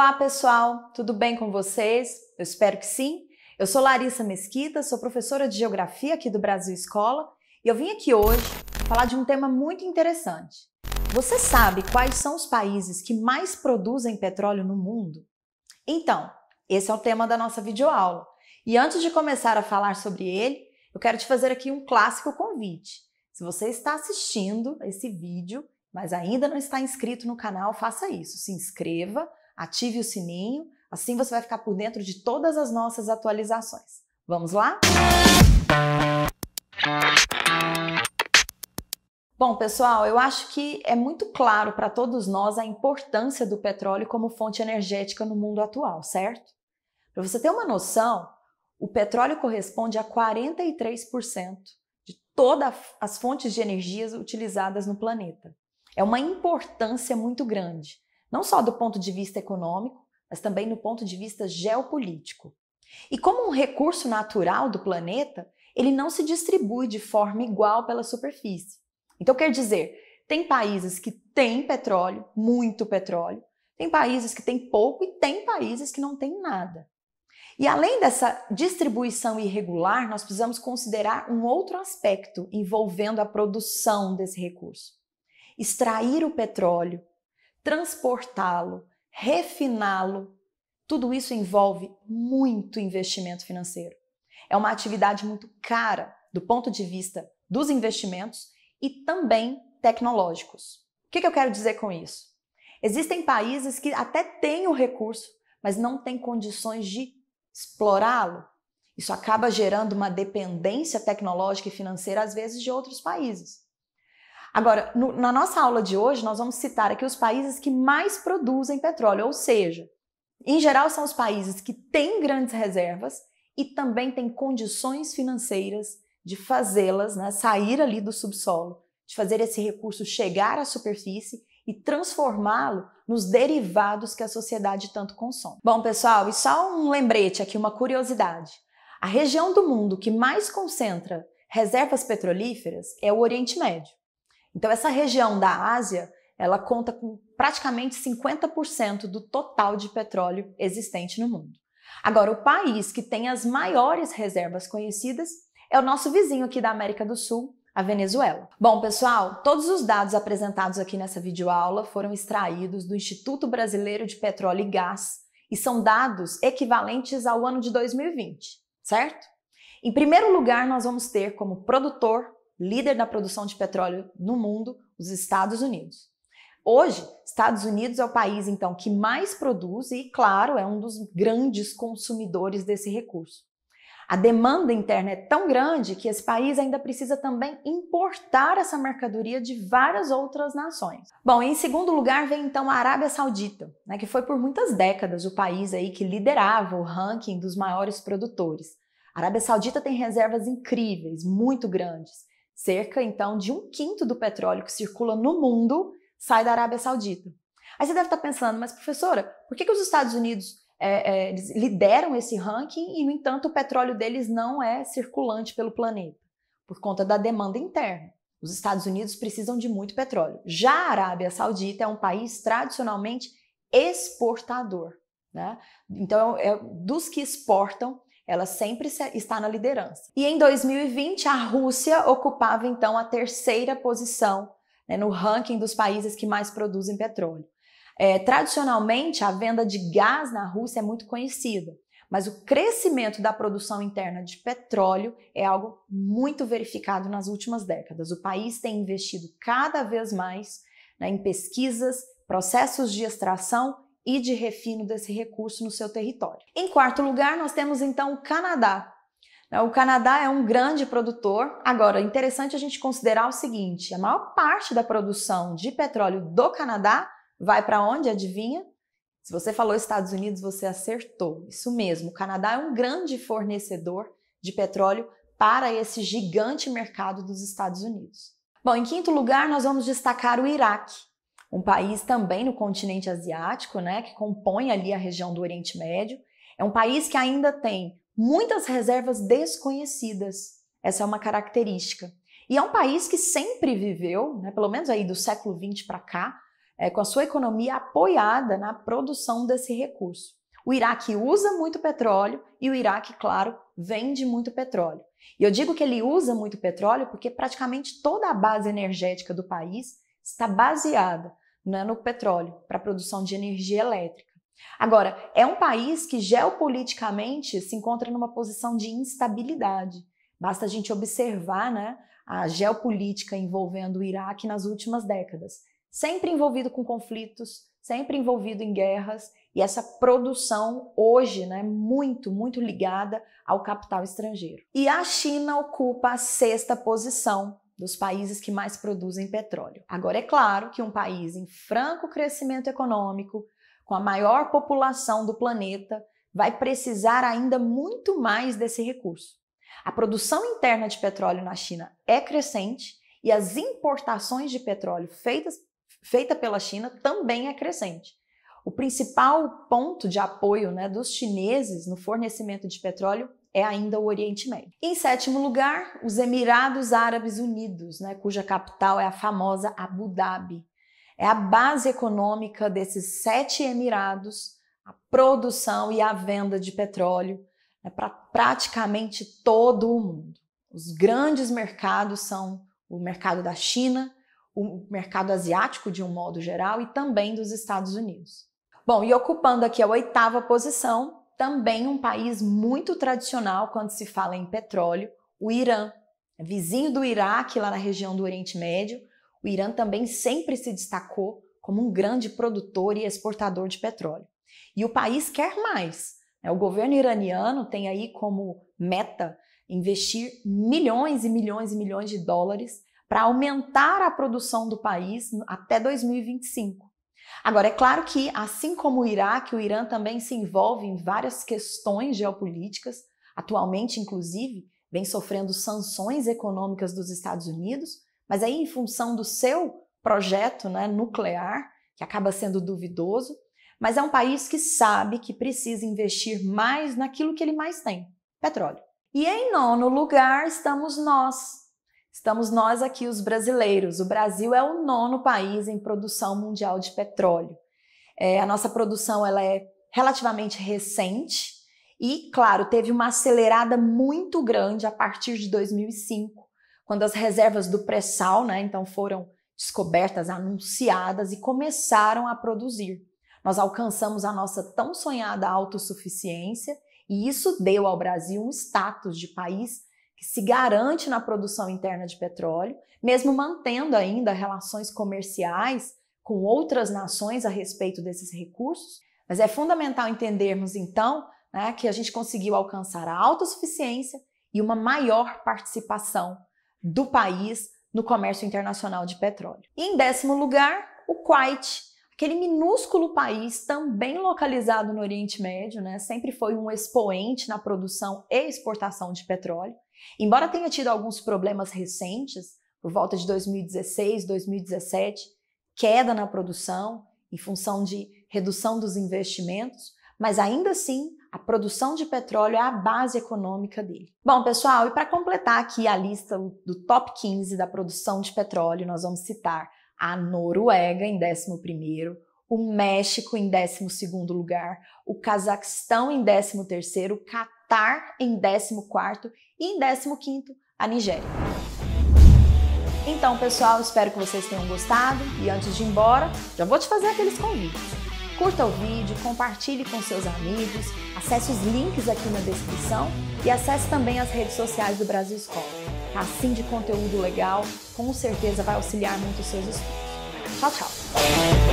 Olá, pessoal, tudo bem com vocês? Eu espero que sim. Eu sou Larissa Mesquita, sou professora de Geografia aqui do Brasil Escola e eu vim aqui hoje falar de um tema muito interessante. Você sabe quais são os países que mais produzem petróleo no mundo? Então, esse é o tema da nossa videoaula. E antes de começar a falar sobre ele, eu quero te fazer aqui um clássico convite. Se você está assistindo esse vídeo, mas ainda não está inscrito no canal, faça isso. Se inscreva, Ative o sininho, assim você vai ficar por dentro de todas as nossas atualizações. Vamos lá? Bom, pessoal, eu acho que é muito claro para todos nós a importância do petróleo como fonte energética no mundo atual, certo? Para você ter uma noção, o petróleo corresponde a 43% de todas as fontes de energias utilizadas no planeta. É uma importância muito grande não só do ponto de vista econômico, mas também no ponto de vista geopolítico. E como um recurso natural do planeta, ele não se distribui de forma igual pela superfície. Então, quer dizer, tem países que têm petróleo, muito petróleo, tem países que têm pouco e tem países que não têm nada. E além dessa distribuição irregular, nós precisamos considerar um outro aspecto envolvendo a produção desse recurso. Extrair o petróleo transportá-lo, refiná-lo, tudo isso envolve muito investimento financeiro. É uma atividade muito cara do ponto de vista dos investimentos e também tecnológicos. O que, eu quero dizer com isso? Existem países que até têm o recurso, mas não têm condições de explorá-lo. Isso acaba gerando uma dependência tecnológica e financeira, às vezes, de outros países. Agora, no, na nossa aula de hoje, nós vamos citar aqui os países que mais produzem petróleo, ou seja, em geral são os países que têm grandes reservas e também têm condições financeiras de fazê-las né, sair ali do subsolo, de fazer esse recurso chegar à superfície e transformá-lo nos derivados que a sociedade tanto consome. Bom, pessoal, e só um lembrete aqui, uma curiosidade. A região do mundo que mais concentra reservas petrolíferas é o Oriente Médio. Então essa região da Ásia, ela conta com praticamente 50% do total de petróleo existente no mundo. Agora, o país que tem as maiores reservas conhecidas é o nosso vizinho aqui da América do Sul, a Venezuela. Bom, pessoal, todos os dados apresentados aqui nessa videoaula foram extraídos do Instituto Brasileiro de Petróleo e Gás e são dados equivalentes ao ano de 2020, certo? Em primeiro lugar, nós vamos ter como produtor líder na produção de petróleo no mundo, os Estados Unidos. Hoje, Estados Unidos é o país então que mais produz e, claro, é um dos grandes consumidores desse recurso. A demanda interna é tão grande que esse país ainda precisa também importar essa mercadoria de várias outras nações. Bom, em segundo lugar vem então a Arábia Saudita, né, que foi por muitas décadas o país aí que liderava o ranking dos maiores produtores. A Arábia Saudita tem reservas incríveis, muito grandes, Cerca, então, de um quinto do petróleo que circula no mundo sai da Arábia Saudita. Aí você deve estar pensando, mas professora, por que, que os Estados Unidos é, é, lideram esse ranking e, no entanto, o petróleo deles não é circulante pelo planeta? Por conta da demanda interna. Os Estados Unidos precisam de muito petróleo. Já a Arábia Saudita é um país tradicionalmente exportador. Né? Então, é, é dos que exportam, ela sempre está na liderança. E em 2020, a Rússia ocupava então a terceira posição né, no ranking dos países que mais produzem petróleo. É, tradicionalmente, a venda de gás na Rússia é muito conhecida, mas o crescimento da produção interna de petróleo é algo muito verificado nas últimas décadas. O país tem investido cada vez mais né, em pesquisas, processos de extração e de refino desse recurso no seu território. Em quarto lugar, nós temos então o Canadá. Né, o Canadá é um grande produtor. Agora, interessante a gente considerar o seguinte: a maior parte da produção de petróleo do Canadá vai para onde? Adivinha? Se você falou Estados Unidos, você acertou. Isso mesmo. O Canadá é um grande fornecedor de petróleo para esse gigante mercado dos Estados Unidos. Bom, em quinto lugar, nós vamos destacar o Iraque um país também no continente asiático, né, que compõe ali a região do Oriente Médio. É um país que ainda tem muitas reservas desconhecidas. Essa é uma característica. E é um país que sempre viveu, né, pelo menos aí do século XX para cá, é, com a sua economia apoiada na produção desse recurso. O Iraque usa muito petróleo e o Iraque, claro, vende muito petróleo. E eu digo que ele usa muito petróleo porque praticamente toda a base energética do país está baseada nanopetróleo para a produção de energia elétrica. Agora, é um país que geopoliticamente se encontra numa posição de instabilidade. Basta a gente observar né, a geopolítica envolvendo o Iraque nas últimas décadas. Sempre envolvido com conflitos, sempre envolvido em guerras, e essa produção hoje é né, muito, muito ligada ao capital estrangeiro. E a China ocupa a sexta posição dos países que mais produzem petróleo. Agora, é claro que um país em franco crescimento econômico, com a maior população do planeta, vai precisar ainda muito mais desse recurso. A produção interna de petróleo na China é crescente e as importações de petróleo feitas feita pela China também é crescente o principal ponto de apoio né, dos chineses no fornecimento de petróleo é ainda o Oriente Médio. Em sétimo lugar, os Emirados Árabes Unidos, né, cuja capital é a famosa Abu Dhabi. É a base econômica desses sete Emirados, a produção e a venda de petróleo né, para praticamente todo o mundo. Os grandes mercados são o mercado da China, o mercado asiático de um modo geral e também dos Estados Unidos. Bom, e ocupando aqui a oitava posição, também um país muito tradicional quando se fala em petróleo, o Irã. É vizinho do Iraque, lá na região do Oriente Médio, o Irã também sempre se destacou como um grande produtor e exportador de petróleo. E o país quer mais. Né? O governo iraniano tem aí como meta investir milhões e milhões e milhões de dólares para aumentar a produção do país até 2025. Agora, é claro que, assim como o Iraque, o Irã também se envolve em várias questões geopolíticas, atualmente, inclusive, vem sofrendo sanções econômicas dos Estados Unidos, mas aí, em função do seu projeto né, nuclear, que acaba sendo duvidoso, mas é um país que sabe que precisa investir mais naquilo que ele mais tem: petróleo. E em nono lugar estamos nós, Estamos nós aqui, os brasileiros. O Brasil é o nono país em produção mundial de petróleo. É, a nossa produção ela é relativamente recente e, claro, teve uma acelerada muito grande a partir de 2005, quando as reservas do pré-sal, né, então foram descobertas, anunciadas e começaram a produzir. Nós alcançamos a nossa tão sonhada autossuficiência e isso deu ao Brasil um status de país que se garante na produção interna de petróleo, mesmo mantendo ainda relações comerciais com outras nações a respeito desses recursos. Mas é fundamental entendermos, então, né, que a gente conseguiu alcançar a autossuficiência e uma maior participação do país no comércio internacional de petróleo. E, em décimo lugar, o Kuwait, aquele minúsculo país também localizado no Oriente Médio, né, sempre foi um expoente na produção e exportação de petróleo. Embora tenha tido alguns problemas recentes, por volta de 2016, 2017, queda na produção em função de redução dos investimentos, mas ainda assim a produção de petróleo é a base econômica dele. Bom, pessoal, e para completar aqui a lista do top 15 da produção de petróleo, nós vamos citar a Noruega em 11º, o México em 12º lugar, o Cazaquistão em 13º, o Catar Catar em 14 e em 15 a Nigéria. Então, pessoal, espero que vocês tenham gostado e antes de ir embora, já vou te fazer aqueles convites. Curta o vídeo, compartilhe com seus amigos, acesse os links aqui na descrição e acesse também as redes sociais do Brasil Escola. Tá assim de conteúdo legal, com certeza vai auxiliar muito os seus estudos. Tchau, tchau!